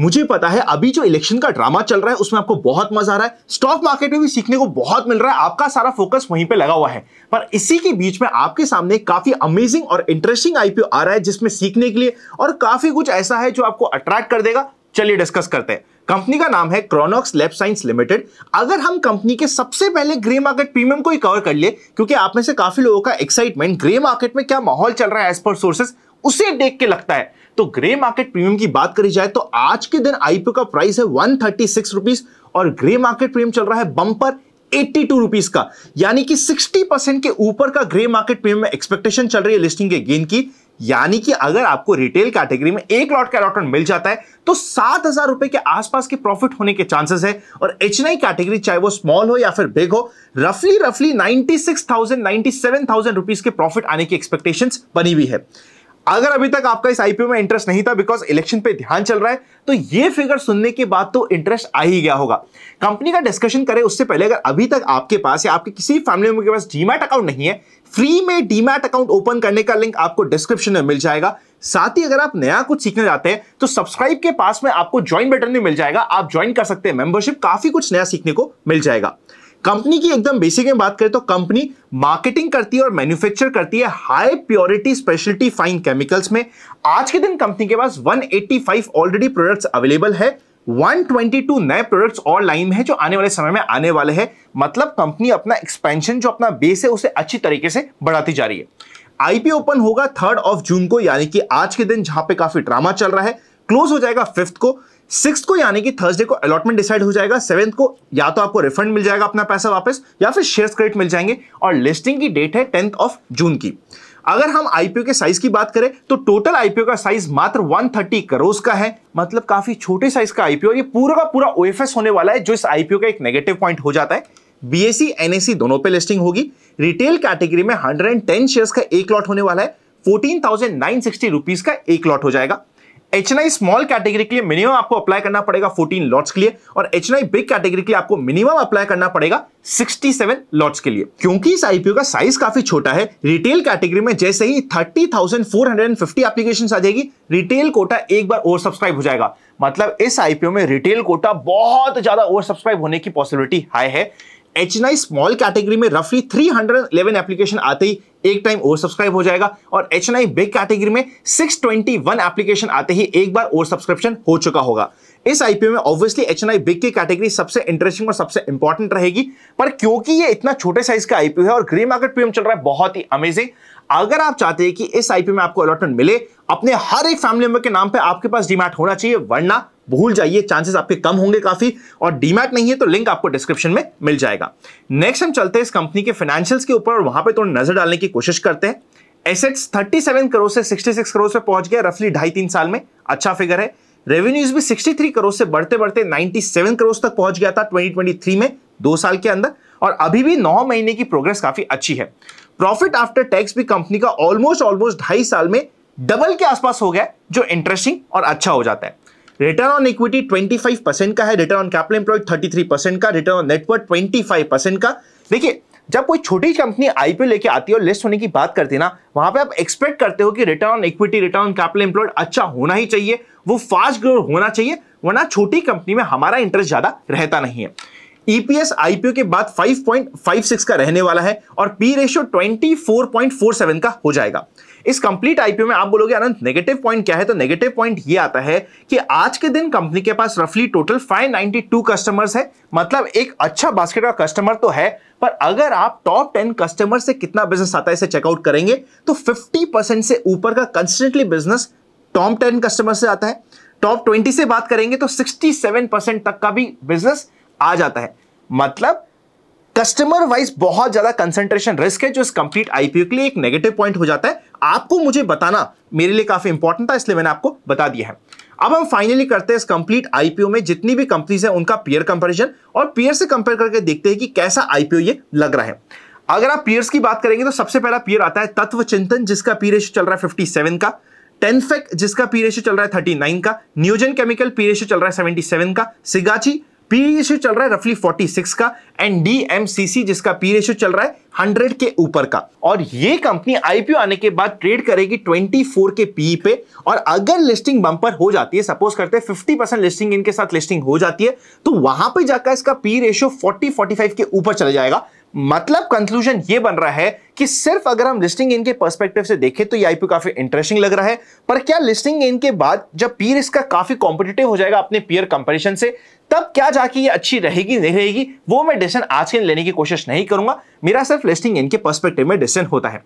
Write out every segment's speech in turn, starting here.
मुझे पता है अभी जो इलेक्शन का ड्रामा चल रहा है उसमें आपको बहुत मजा आ रहा है स्टॉक मार्केट में भी सीखने को बहुत मिल रहा है आपका सारा फोकस वहीं पे लगा हुआ है पर इसी के बीच में आपके सामने काफी अमेजिंग और इंटरेस्टिंग आईपीओ आ रहा है जिसमें सीखने के लिए और काफी कुछ ऐसा है जो आपको अट्रैक्ट कर देगा चलिए डिस्कस करते हैं कंपनी का नाम है क्रोनॉक्स लैब साइंस लिमिटेड अगर हम कंपनी के सबसे पहले ग्रे मार्केट प्रीमियम को ही कवर कर लिए क्योंकि आप में से काफी लोगों का एक्साइटमेंट ग्रे मार्केट में क्या माहौल चल रहा है एज पर सोर्सेस उसे देख के लगता है तो ग्रे मार्केट प्रीमियम की बात करी जाए तो आज के दिन आईपीओ का प्राइस है वन थर्टी और ग्रे मार्केट प्रीमियम चल रहा है बंपर 82 रुपीस का यानी कि 60 परसेंट के ऊपर का ग्रे मार्केट प्रीमियम एक्सपेक्टेशन चल रही है लिस्टिंग के गेन की यानी कि अगर आपको रिटेल कैटेगरी में एक लॉट का अलॉटमेंट मिल जाता है तो सात हजार रुपए के आसपास के प्रॉफिट होने के चांसेस है और एच कैटेगरी चाहे वो स्मॉल हो या फिर बिग हो रफली रफली ninety six thousand ninety seven thousand rupees के प्रॉफिट आने की एक्सपेक्टेशन बनी हुई है अगर अभी तक आपका इस आईपीओ में इंटरेस्ट नहीं था बिकॉज इलेक्शन पे ध्यान चल रहा है तो ये फिगर सुनने के बाद तो इंटरेस्ट आ ही गया होगा कंपनी का डिस्कशन करें उससे पहले अगर अभी तक आपके पास या आपके किसी फैमिली मेंबर के पास डीमैट अकाउंट नहीं है फ्री में डीमैट अकाउंट ओपन करने का लिंक आपको डिस्क्रिप्शन में मिल जाएगा साथ ही अगर आप नया कुछ सीखने जाते हैं तो सब्सक्राइब के पास में आपको ज्वाइन बटन भी मिल जाएगा आप ज्वाइन कर सकते हैं मेंबरशिप काफी कुछ नया सीखने को मिल जाएगा कंपनी की एकदम बेसिक में बात करें तो कंपनी मार्केटिंग करती है और मैन्युफैक्चर करती है high purity speciality fine chemicals में आज के दिन कंपनी के पास 185 ऑलरेडी प्रोडक्ट्स अवेलेबल है 122 नए प्रोडक्ट्स और लाइन में है जो आने वाले समय में आने वाले हैं मतलब कंपनी अपना एक्सपेंशन जो अपना बेस है उसे अच्छी तरीके से बढ़ाती जा रही है आईपी ओपन होगा थर्ड ऑफ जून को यानी कि आज के दिन जहां पे काफी ड्रामा चल रहा है क्लोज हो जाएगा फिफ्थ को सिक्स को यानी कि थर्सडे को अलॉटमेंट डिसाइड हो जाएगा सेवेंथ को या तो आपको रिफंड मिल जाएगा अपना पैसा वापस या फिर शेयर क्रेडिट मिल जाएंगे और लिस्टिंग की डेट है टेंथ ऑफ जून की अगर हम आईपीओ के साइज की बात करें तो टोटल आईपीओ का साइज मात्र 130 करोड़ का है मतलब काफी छोटे साइज का आईपीओ ये पूरा का पूरा ओएफएस होने वाला है जो इस आईपीओ का एक नेगेटिव पॉइंट हो जाता है बीएससी एनएससी दोनों पे लिस्टिंग होगी रिटेल कैटेगरी में 110 शेयर्स का एक लॉट होने वाला है फोर्टीन रुपीस का एक लॉट हो जाएगा H N I small category के लिए मिनिमम आपको अप्लाई करना पड़ेगा 14 लॉट्स के लिए और H N I big category के लिए आपको मिनिमम अप्लाई करना पड़ेगा 67 लॉट्स के लिए क्योंकि इस आईपीओ का साइज काफी छोटा है रिटेल कैटेगरी में जैसे ही 30,450 एप्लीकेशंस आ जाएगी रिटेल कोटा एक बार ओवर सब्सक्राइब हो जाएगा मतलब इस आईपीओ में रिटेल कोटा बहुत ज्यादा ओवर सब्सक्राइब होने की पॉसिबिलिटी हाई है एच स्मॉल कैटेगरी में रफली 311 एप्लीकेशन आते ही एक टाइम ओवर सब्सक्राइब हो जाएगा और एच बिग कैटेगरी में 621 एप्लीकेशन आते ही एक बार ओवर सब्सक्रिप्शन हो चुका होगा इस आईपीओ में ऑब्वियसली एच बिग की कैटेगरी सबसे इंटरेस्टिंग और सबसे इंपॉर्टेंट रहेगी पर क्योंकि ये इतना छोटे साइज का आईपीओ है और ग्रे मार्केट प्रीमियम चल रहा है बहुत ही अमेजिंग अगर आप चाहते हैं कि इस आईपीओ में आपको अलॉटमेंट मिले अपने हर एक फैमिली मेंबर के नाम पर आपके पास डिमैट होना चाहिए वरना भूल जाइए चांसेस आपके कम होंगे काफ़ी और डीमैट नहीं है तो लिंक आपको डिस्क्रिप्शन में मिल जाएगा नेक्स्ट हम चलते हैं इस कंपनी के फाइनेंशियल्स के ऊपर और वहां पर थोड़ा नज़र डालने की कोशिश करते हैं एसेट्स 37 करोड़ से 66 करोड़ पे पहुंच गया रफली ढाई तीन साल में अच्छा फिगर है रेवेन्यूज भी 63 करोड़ से बढ़ते बढ़ते 97 करोड़ तक पहुंच गया था 2023 में दो साल के अंदर और अभी भी नौ महीने की प्रोग्रेस काफी अच्छी है प्रॉफिट आफ्टर टैक्स भी कंपनी का ऑलमोस्ट ऑलमोस्ट ढाई साल में डबल के आसपास हो गया जो इंटरेस्टिंग और अच्छा हो जाता है रिटर्न ऑन इक्विटी 25 परसेंट का है return on capital thirty 33 percent का रिटर्न ऑन नेटवर्क 25 परसेंट का देखिए जब कोई छोटी कंपनी आईपीओ लेके आती है और लिस्ट होने की बात करती है ना वहां पे आप एक्सपेक्ट करते हो कि return on equity return on capital employed अच्छा होना ही चाहिए वो फास्ट ग्रो होना चाहिए वरना छोटी कंपनी में हमारा इंटरेस्ट ज्यादा रहता नहीं है ईपीएस e आईपीओ के बाद 5.56 का रहने वाला है और पी रेशियो 24.47 का हो जाएगा इस कंप्लीट आईपीओ में आप बोलोगे अनंत नेगेटिव पॉइंट क्या है तो नेगेटिव पॉइंट ये आता है कि आज के दिन कंपनी के पास रफली टोटल 592 कस्टमर्स है मतलब एक अच्छा बास्केट का कस्टमर तो है पर अगर आप टॉप टेन कस्टमर से कितना बिजनेस आता है इसे चेकआउट करेंगे तो 50 परसेंट से ऊपर का constantly business top ten customer से आता है टॉप ट्वेंटी से बात करेंगे तो 67 परसेंट तक का भी बिजनेस आ जाता है मतलब कस्टमर वाइज बहुत ज्यादा कंसंट्रेशन रिस्क है जो इस कंप्लीट आईपीओ के लिए एक नेगेटिव पॉइंट हो जाता है आपको मुझे बताना मेरे लिए काफी इंपॉर्टेंट था इसलिए मैंने आपको बता दिया है अब हम फाइनली करते हैं इस कंप्लीट आईपीओ में जितनी भी कंपनीज है उनका पीयर कंपेरिजन और पीयर से कंपेयर करके देखते हैं कि कैसा आईपीओ ये लग रहा है अगर आप पीयर्स की बात करेंगे तो सबसे पहला पीयर आता है तत्व चिंतन जिसका पी चल रहा है फिफ्टी का टेनफेक जिसका पी चल रहा है 39 का न्यूजन केमिकल पी चल रहा है 77 का सिगाची पी रेशियो चल रहा है रफली 46 का एंड डीएमसीसी जिसका पी रेशियो चल रहा है 100 के ऊपर का और ये कंपनी आईपीओ आने के बाद ट्रेड करेगी 24 के पी पे और अगर लिस्टिंग बम्पर हो जाती है सपोज करते हैं 50 परसेंट लिस्टिंग इनके साथ लिस्टिंग हो जाती है तो वहां पे जाकर इसका पी रेशियो 40 45 के ऊपर चला जाएगा मतलब कंक्लूजन ये बन रहा है कि सिर्फ अगर हम लिस्टिंग इनके के पर्सपेक्टिव से देखें तो ये आईपीओ काफी इंटरेस्टिंग लग रहा है पर क्या लिस्टिंग इनके बाद जब पीर इसका काफी कॉम्पिटेटिव हो जाएगा अपने पीयर कंपेरिजन से तब क्या जाके ये अच्छी रहेगी नहीं रहेगी वो मैं डिसीजन आज के लेने की कोशिश नहीं करूंगा मेरा सिर्फ लिस्टिंग इनके पर्सपेक्टिव में डिसीजन होता है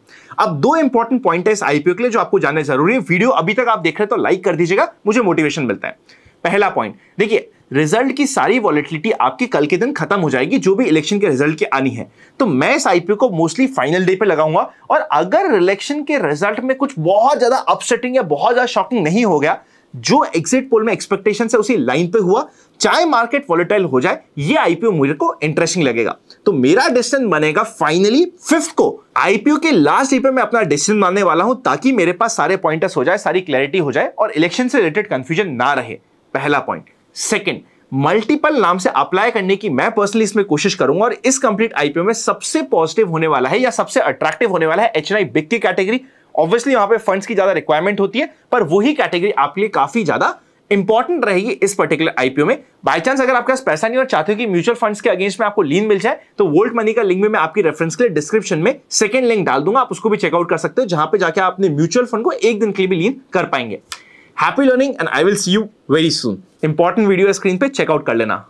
अब दो इंपॉर्टेंट पॉइंट है इस आईपीओ के लिए जो आपको जानना जरूरी है वीडियो अभी तक आप देख रहे हैं तो लाइक कर दीजिएगा मुझे मोटिवेशन मिलता है पहला पॉइंट देखिए रिजल्ट की सारी वॉलिटिलिटी आपकी कल के दिन खत्म हो जाएगी जो भी इलेक्शन के रिजल्ट की आनी है तो मैं इस आईपीओ को मोस्टली फाइनल डे पे लगाऊंगा और अगर इलेक्शन के रिजल्ट में कुछ बहुत ज्यादा अपसेटिंग या बहुत ज्यादा शॉकिंग नहीं हो गया जो एग्जिट पोल में एक्सपेक्टेशन है उसी लाइन पे हुआ चाहे मार्केट वॉलिटाइल हो जाए ये आईपीओ मुझे को इंटरेस्टिंग लगेगा तो मेरा डिसीजन बनेगा फाइनली फिफ्थ को आईपीओ के लास्ट डे पे मैं अपना डिसीजन मानने वाला हूं ताकि मेरे पास सारे पॉइंटर्स हो जाए सारी क्लैरिटी हो जाए और इलेक्शन से रिलेटेड कंफ्यूजन ना रहे पहला पॉइंट सेकेंड मल्टीपल नाम से अप्लाई करने की मैं पर्सनली इसमें कोशिश करूंगा और इस कंप्लीट आईपीओ में सबसे पॉजिटिव होने वाला है या सबसे अट्रैक्टिव होने वाला है एच बिग की कैटेगरी ऑब्वियसली वहां पे फंड्स की ज्यादा रिक्वायरमेंट होती है पर वही कैटेगरी आपके लिए काफी ज्यादा इंपॉर्टेंट रहेगी इस पर्टिकुलर आईपीओ में बाई चांस अगर आपके पास पैसा नहीं और चाहते हो कि म्यूचुअल फंड्स के अगेंस्ट में आपको लीन मिल जाए तो वोल्ट मनी का लिंक में मैं आपकी रेफरेंस के लिए डिस्क्रिप्शन में सेकंड लिंक डाल दूंगा आप उसको भी चेकआउट कर सकते हो जहां पे जाके आप अपने म्यूचुअल फंड को एक दिन के लिए भी लीन कर पाएंगे happy learning and I will see you very soon important video screen पे चेकआउट कर लेना